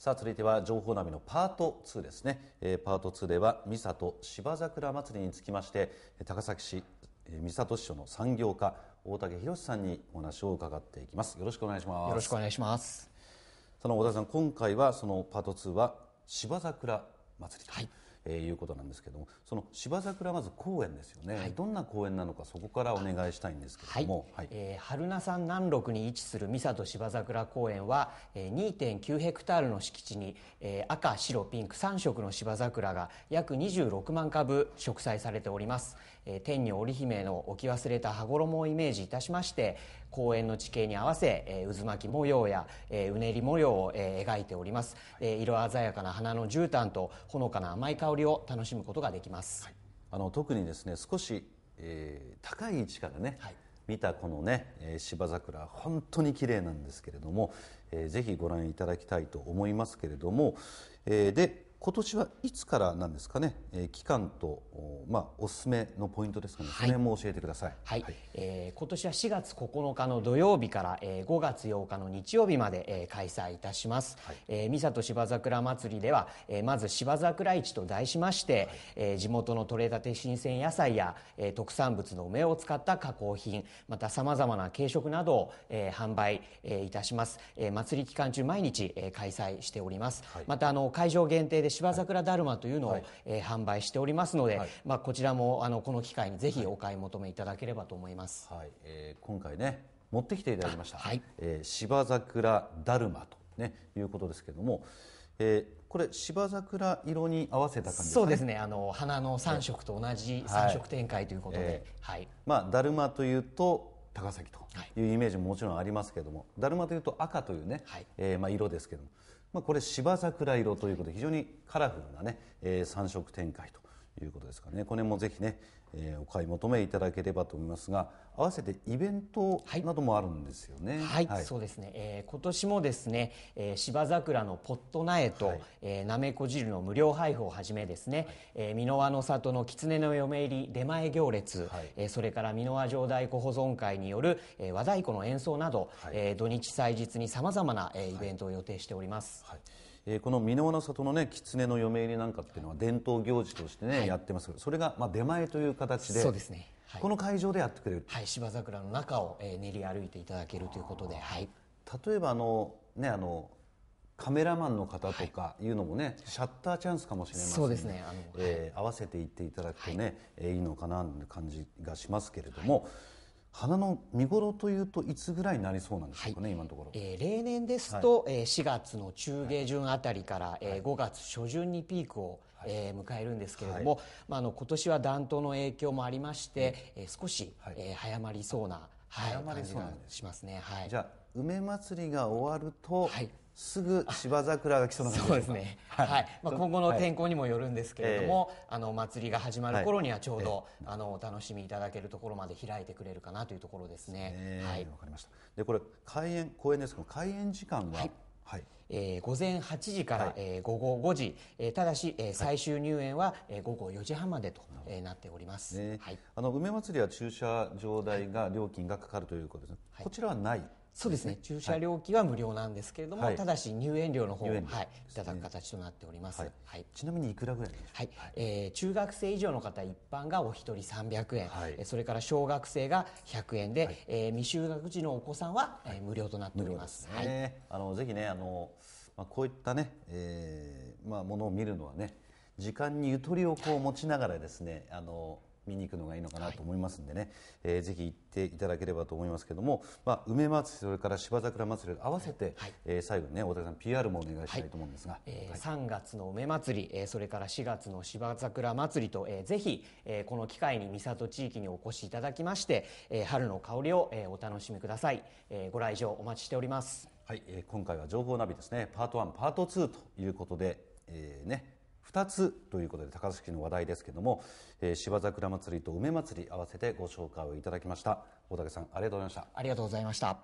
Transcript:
さあ続いては情報ナビのパート2ですね、えー、パート2では三里芝桜祭りにつきまして高崎市三里市所の産業家大竹博さんにお話を伺っていきますよろしくお願いしますよろしくお願いしますその大竹さん今回はそのパート2は芝桜祭り、はい、えー、いうことなんですけどもその芝桜まず公園ですよね、はい、どんな公園なのかそこからお願いしたいんですけども、はいはい、えー、春名山南麓に位置する三里芝桜公園は、えー、2.9ヘクタールの敷地に、えー、赤白ピンク3色の芝桜が約26万株植栽されております、えー、天女織姫の置き忘れた羽衣をイメージいたしまして公園の地形に合わせ、えー、渦巻き模様や、えー、うねり模様を、えー、描いております、えー、色鮮やかな花の絨毯とほのかな甘い香香りを楽しむことができます、はい、あの特にですね少し、えー、高い位置からね、はい、見たこのね、えー、芝桜本当に綺麗なんですけれども、えー、ぜひご覧いただきたいと思いますけれども、えー、で今年はいつからなんですかね、えー、期間と、まあ、おすすめのポイントですかね、はい、その辺も教えてください、はいはい、えー、今年は4月9日の土曜日から、えー、5月8日の日曜日まで、えー、開催いたします、はい、えー、三里芝桜まつりでは、えー、まず芝桜市と題しまして、はい、えー、地元の採れたて新鮮野菜や、えー、特産物の梅を使った加工品またさまざまな軽食などを、えー、販売、えー、いたします、えー、祭り期間中毎日、えー、開催しております、はい、またあの会場限定で芝桜だるまというのを、はい、えー、販売しておりますので、はい、まあ、こちらもあのこの機会にぜひお買い求めいただければと思います、はいえー、今回ね持ってきていただきました、はいえー、芝桜だるまと、ね、いうことですけれども、えー、これ芝桜色に合わせた感じ、ね、そうですねあの花の3色と同じ3色展開ということで、はい、えー、はい、まあ、だるまというと高崎というイメージももちろんありますけれども、だるまというと赤というね、はい、えー、まあ、色ですけれども、まあ、これ芝桜色ということで非常にカラフルなね、えー、三色展開とということですかねこれもぜひね、えー、お買い求めいただければと思いますが合わせてイベントなどもあるんですよねはい、はい、そうですね、えー、今年もですね、えー、芝桜のポット苗と、はい、えー、なめこ汁の無料配布をはじめですね、はい、えー、箕輪の里の狐の嫁入り出前行列、はい、えー、それから箕輪城太鼓保存会による、えー、和太鼓の演奏など、はい、えー、土日祭日にさまざまな、えー、イベントを予定しております、はいえー、この箕輪の里のね狐の嫁入りなんかっていうのは伝統行事としてね、はい、やってますそれがまあ出前という形でそうですね、はい、この会場でやってくれるはい芝桜の中を、えー、練り歩いていただけるということで、はい、例えばあのねあのカメラマンの方とかいうのもね、はい、シャッターチャンスかもしれません、ね、そうですねあの、え合わせていっていただくとね、はい、いいのかなという感じがしますけれども、花の見頃というといつぐらいになりそうなんですかね、はい、今のところ、えー、例年ですと、はい、4月の中下旬あたりから、はい、えー、5月初旬にピークを、はい、えー、迎えるんですけれども、はい、まあ、あの今年は暖冬の影響もありまして、えー、少し、はい、えー、早まりそうな、はい、早まりそうなんですしますね、はい、じゃ梅祭りが終わると、はい、すぐ芝桜が来そうな感じそうですね、はい、はい、まあ、今後の天候にもよるんですけれども、はい、あの祭りが始まる頃にはちょうど、はい、あのお楽しみいただけるところまで開いてくれるかなというところですね。はい、かりました。で、これ開園公園ですけど開園時間は、はいえー、午前8時から、はい、えー、午後5時、えー、ただし、えー、最終入園は、えー、午後4時半までと、えー、なっております、ねはい、あの梅まつりは駐車場代が料金がかかるということですね、はい、こちらはないそうですね駐車料金は無料なんですけれども、はい、ただし入園料の方を、はい、いただく形となっております、はい、はい、ちなみにいくらぐらいはい、えー、中学生以上の方一般がお一人300円、はい、それから小学生が100円で、はい、えー、未就学児のお子さんは、えー、無料となっております、ね、はい、あのぜひねあの、まあ、こういったね、えーまあ、ものを見るのはね時間にゆとりをこう持ちながらですね、あの見に行くのがいいのかなと思いますんでね、はい、えー、ぜひ行っていただければと思いますけども、まあ、梅まつりそれから芝桜まつり合わせて、はい、えー、最後にね大竹さん PR もお願いしたいと思うんですが、はい、えー、3月の梅まつり、えー、それから4月の芝桜まつりと、えー、ぜひ、えー、この機会に三郷地域にお越しいただきまして、えー、春の香りを、えー、お楽しみください、えー、ご来場お待ちしておりますはい、えー、今回は情報ナビですねパート1パート2ということで、えーね2つということで高槻の話題ですけども、えー、芝桜祭りと梅祭り合わせてご紹介をいただきました大竹さんありがとうございましたありがとうございました